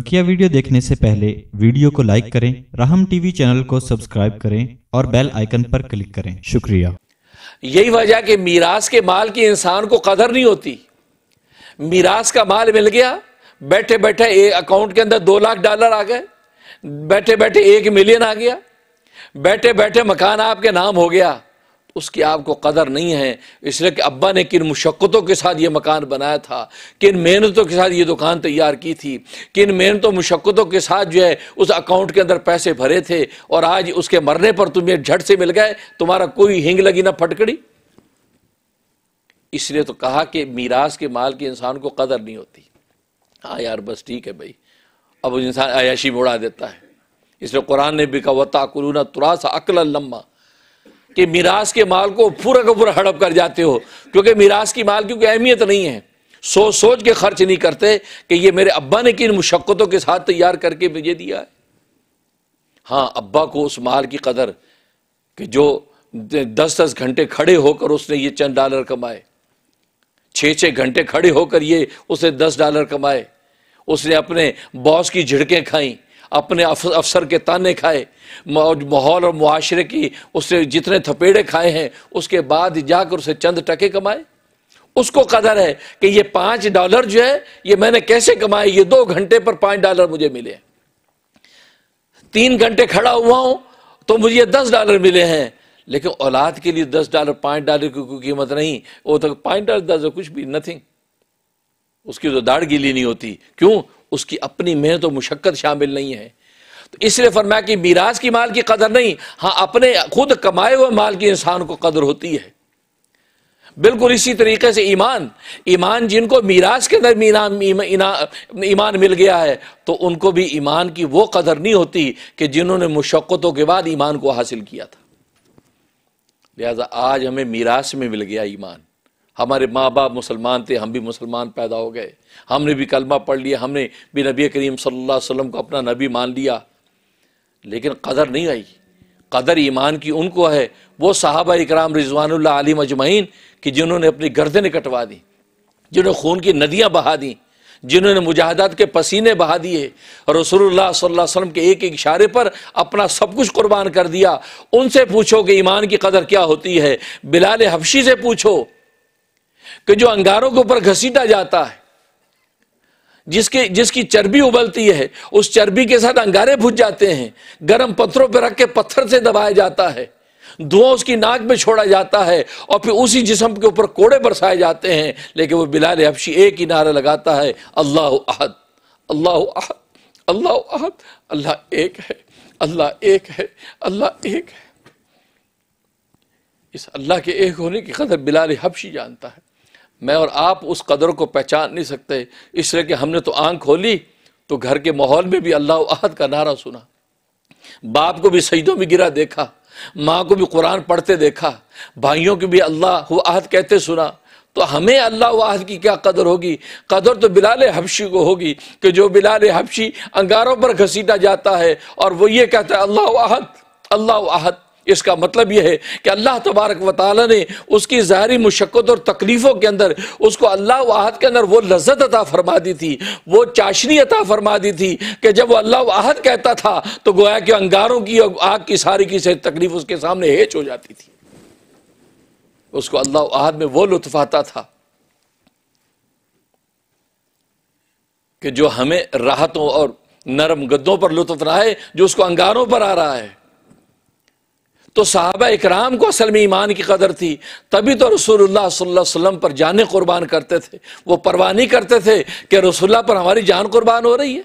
बकिया वीडियो देखने से पहले वीडियो को लाइक करें राहम टीवी चैनल को सब्सक्राइब करें और बेल आइकन पर क्लिक करें शुक्रिया यही वजह कि मीरास के माल की इंसान को कदर नहीं होती मीरास का माल मिल गया बैठे बैठे अकाउंट के अंदर दो लाख डॉलर आ गए बैठे बैठे एक मिलियन आ गया बैठे बैठे मकान आपके नाम हो गया उसकी आपको कदर नहीं है इसलिए कि अब्बा ने किन मुशक्क़तों के साथ ये मकान बनाया था किन मेहनतों के साथ ये दुकान तैयार की थी किन मेहनतों मुशक्क़तों के साथ जो है उस अकाउंट के अंदर पैसे भरे थे और आज उसके मरने पर तुम्हें झट से मिल गए तुम्हारा कोई हिंग लगी ना फटकड़ी इसलिए तो कहा कि मीरास के माल की इंसान को कदर नहीं होती हाँ यार बस ठीक है भाई अब इंसान अयाशी मुड़ा देता है इसलिए कुरान ने भी कहा वताकुलूना तुरासा अकल लम्मा कि मीरास के माल को पूरा का पूरा हड़प कर जाते हो क्योंकि मीरास की माल की कोई अहमियत नहीं है सोच सोच के खर्च नहीं करते कि ये मेरे अब्बा ने किन मुशक्क़तों के साथ तैयार करके मुझे दिया है हाँ अब्बा को उस माल की कदर कि जो दस दस घंटे खड़े होकर उसने ये चंद डॉलर कमाए छः छः घंटे खड़े होकर ये उसने दस डॉलर कमाए उसने अपने बॉस की झिड़कें खाई अपने अफसर के ताने खाए माहौल और मुआरे की उसने जितने थपेड़े खाए हैं उसके बाद जाकर उसे चंद टके कमाए उसको कदर है कि ये पांच डॉलर जो है ये मैंने कैसे कमाए ये दो घंटे पर पांच डॉलर मुझे मिले तीन घंटे खड़ा हुआ हूं तो मुझे दस डॉलर मिले हैं लेकिन औलाद के लिए दस डॉलर पांच डॉलर की कोई कीमत नहीं वो तो पांच डॉलर दस कुछ भी नथिंग उसकी तो दाढ़ गीली नहीं होती क्यों उसकी अपनी मेहनत और मुशक्क़त शामिल नहीं है तो इसलिए फरमाया कि मीराज की माल की कदर नहीं हाँ अपने खुद कमाए हुए माल की इंसान को कदर होती है बिल्कुल इसी तरीके से ईमान ईमान जिनको मीराज के अंदर ईमान ईमान मिल गया है तो उनको भी ईमान की वो कदर नहीं होती कि जिन्होंने मुशक्क़तों के बाद ईमान को हासिल किया था लिहाजा आज हमें मीरास में मिल गया ईमान हमारे माँ बाप मुसलमान थे हम भी मुसलमान पैदा हो गए हमने भी कलमा पढ़ लिया हमने भी नबी करीम सल्लल्लाहु अलैहि वसल्लम को अपना नबी मान लिया लेकिन कदर नहीं आई कदर ईमान की उनको है वो साहबा इकराम रिजवान आलिम अजमैन कि जिन्होंने अपनी गर्दनें कटवा दी जिन्होंने खून की नदियाँ बहा दी जिन्होंने मुजाहदात के पसीने बहा दिए रसोल्ला वसम के एक एक इशारे पर अपना सब कुछ कुर्बान कर दिया उनसे पूछो कि ईमान की कदर क्या होती है बिलाल हबशी से पूछो कि जो अंगारों के ऊपर घसीटा जाता है जिसके जिसकी चर्बी उबलती है उस चर्बी के साथ अंगारे भुज जाते हैं गर्म पत्थरों पर रख के पत्थर से दबाया जाता है धुआं उसकी नाक में छोड़ा जाता है और फिर उसी जिसम के ऊपर कोड़े बरसाए जाते हैं लेकिन वो बिलाल हबशी एक ही नारा लगाता है अल्लाह अहद अल्लाह अहद अल्लाह अहद अल्लाह एक है अल्लाह एक है अल्लाह एक है इस अल्लाह के एक होने की कदर बिलाल हबशी जानता है मैं और आप उस कदर को पहचान नहीं सकते इसलिए कि हमने तो आंख खोली तो घर के माहौल में भी अल्लाह अहद का नारा सुना बाप को भी सईदों में गिरा देखा माँ को भी कुरान पढ़ते देखा भाइयों को भी अल्लाह आहद कहते सुना तो हमें अल्लाह आहद की क्या कदर होगी कदर तो बिलाल हबशी को होगी कि जो बिलाल हबशी अंगारों पर घसीटा जाता है और वो ये कहता है अल्लाह आहद अल्लाह आहद इसका मतलब यह है कि अल्लाह तबारक वाली ने उसकी ज़ाहरी मुशक्क़त और तकलीफ़ों के अंदर उसको अल्लाह वाहद के अंदर वो लज्जत अता फरमा दी थी वो चाशनी अता फरमा दी थी कि जब वो अल्लाह वाहद कहता था तो गोया कि अंगारों की और आग की सारी की से तकलीफ उसके सामने हेच हो जाती थी उसको अल्लाह वाहद में वो लुत्फ आता था कि जो हमें राहतों और नरम गद्दों पर लुत्फ रहा है जो उसको अंगारों पर आ रहा है तो साहबा इकराम को असल में ईमान की कदर थी तभी तो रसूलुल्लाह सल्लल्लाहु अलैहि वसल्लम पर जान कुर्बान करते थे वो परवाह नहीं करते थे कि रसोल्ला पर हमारी जान कुर्बान हो रही है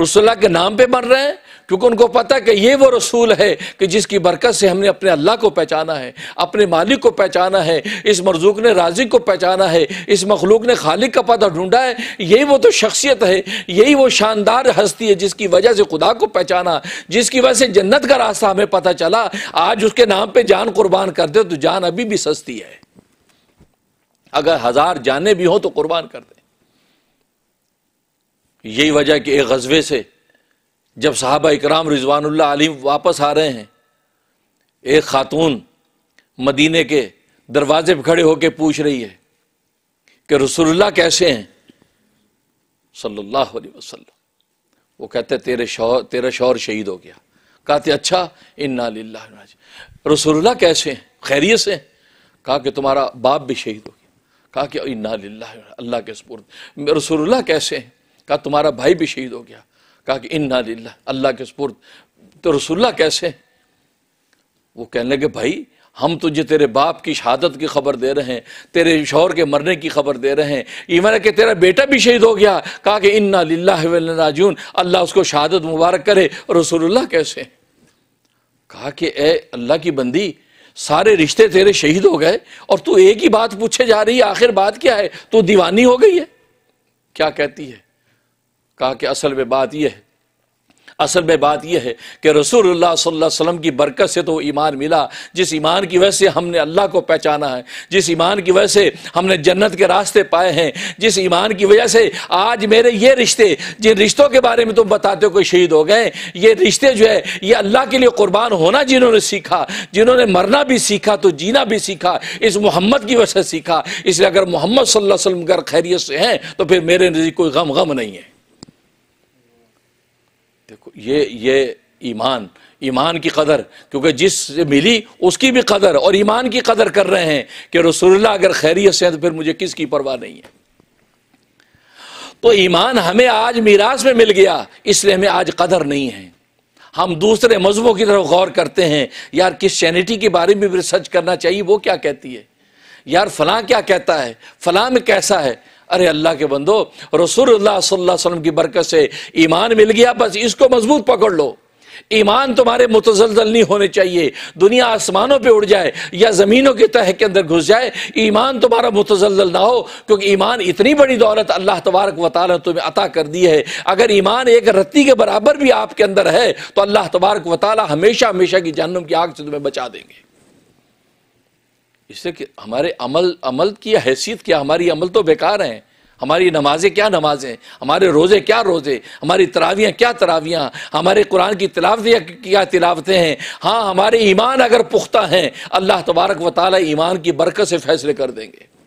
रसोल्ला के नाम पे मर रहे हैं क्योंकि उनको पता है कि ये वो रसूल है कि जिसकी बरकत से हमने अपने अल्लाह को पहचाना है अपने मालिक को पहचाना है इस मरजूक ने राजी को पहचाना है इस मखलूक ने खालिक का पता ढूंढा है यही वो तो शख्सियत है यही वो शानदार हस्ती है जिसकी वजह से खुदा को पहचाना जिसकी वजह से जन्नत का रास्ता हमें पता चला आज उसके नाम पर जान कुर्बान कर दे तो जान अभी भी सस्ती है अगर हज़ार जाने भी हो तो कुर्बान कर दे यही वजह कि एक गजबे से जब साहबा इकराम रिजवानल्ला आलिम वापस आ रहे हैं एक ख़ातून मदीने के दरवाजे पर खड़े होकर पूछ रही है कि रसुल्ला कैसे हैं सल्लल्लाहु अलैहि वसल्लम वो कहते तेरे शौहर तेरा शौहर शहीद हो गया कहते अच्छा इन्ना लाज रसुल्ला कैसे हैं खैरियत से कहा कि तुम्हारा बाप भी शहीद हो गया कहा कि इन्ना अल्लाह के सपुर रसुल्ला कैसे हैं कहा तुम्हारा भाई भी शहीद हो गया कहा कि इन्ना लीला अल्लाह के सपुर तो रसुल्ला कैसे वो कहने लगे भाई हम तुझे तेरे बाप की शहादत की खबर दे रहे हैं तेरे शोर के मरने की खबर दे रहे हैं इवन है कि तेरा बेटा भी शहीद हो गया कहा कि इन्ना लाजून अल्लाह उसको शहादत मुबारक करे रसुल्ला कैसे कहा कि ए अल्लाह की बंदी सारे रिश्ते तेरे शहीद हो गए और तू एक ही बात पूछे जा रही है आखिर बात क्या है तू दीवानी हो गई है क्या कहती है कहा कि असल में बात यह है असल में बात यह है कि रसूल वसल्लम की बरकत से तो ईमान मिला जिस ईमान की वजह से हमने अल्लाह को पहचाना है जिस ईमान की वजह से हमने जन्नत के रास्ते पाए हैं जिस ईमान की वजह से आज मेरे ये रिश्ते जिन रिश्तों के बारे में तुम बताते हो कोई शहीद हो गए ये रिश्ते जो है ये अल्लाह के लिए कुर्बान होना जिन्होंने सीखा जिन्होंने मरना भी सीखा तो जीना भी सीखा इस मोहम्मद की वजह से सीखा इसलिए अगर मोहम्मद सल्लल्लाहु अलैहि वसल्लम अगर खैरियत से हैं तो फिर मेरे नज़दीक कोई गम गम नहीं है देखो ये ये ईमान ईमान की कदर क्योंकि जिस मिली उसकी भी कदर और ईमान की कदर कर रहे हैं कि रसोल्ला अगर खैरियत से है तो फिर मुझे किसकी परवाह नहीं है तो ईमान हमें आज मीरास में मिल गया इसलिए हमें आज कदर नहीं है हम दूसरे मजहबों की तरफ गौर करते हैं यार क्रिश्चैनिटी के बारे में भी रिसर्च करना चाहिए वो क्या कहती है यार फलां क्या कहता है फलां में कैसा है अरे अल्लाह के बंदो रसूलुल्लाह की बरकत से ईमान मिल गया बस इसको मजबूत पकड़ लो ईमान तुम्हारे मुतजलजल नहीं होने चाहिए दुनिया आसमानों पे उड़ जाए या ज़मीनों के तह के अंदर घुस जाए ईमान तुम्हारा मुतजलजल ना हो क्योंकि ईमान इतनी बड़ी दौलत अल्लाह तबारक वाल तुम्हें अता कर दी है अगर ईमान एक रत्ती के बराबर भी आपके अंदर है तो अल्लाह तबारक वाल हमेशा हमेशा की जहनम की आग से तुम्हें बचा देंगे इससे कि हमारे अमल अमल की हैसियत क्या हमारी अमल तो बेकार हैं हमारी नमाजें क्या नमाजें हमारे रोज़े क्या रोज़े हमारी तरावियाँ क्या तरावियाँ हमारे कुरान की तिलावतें क्या तिलावतें हैं हाँ हमारे ईमान अगर पुख्ता हैं अल्लाह तबारक व ताली ईमान की बरकत से फैसले कर देंगे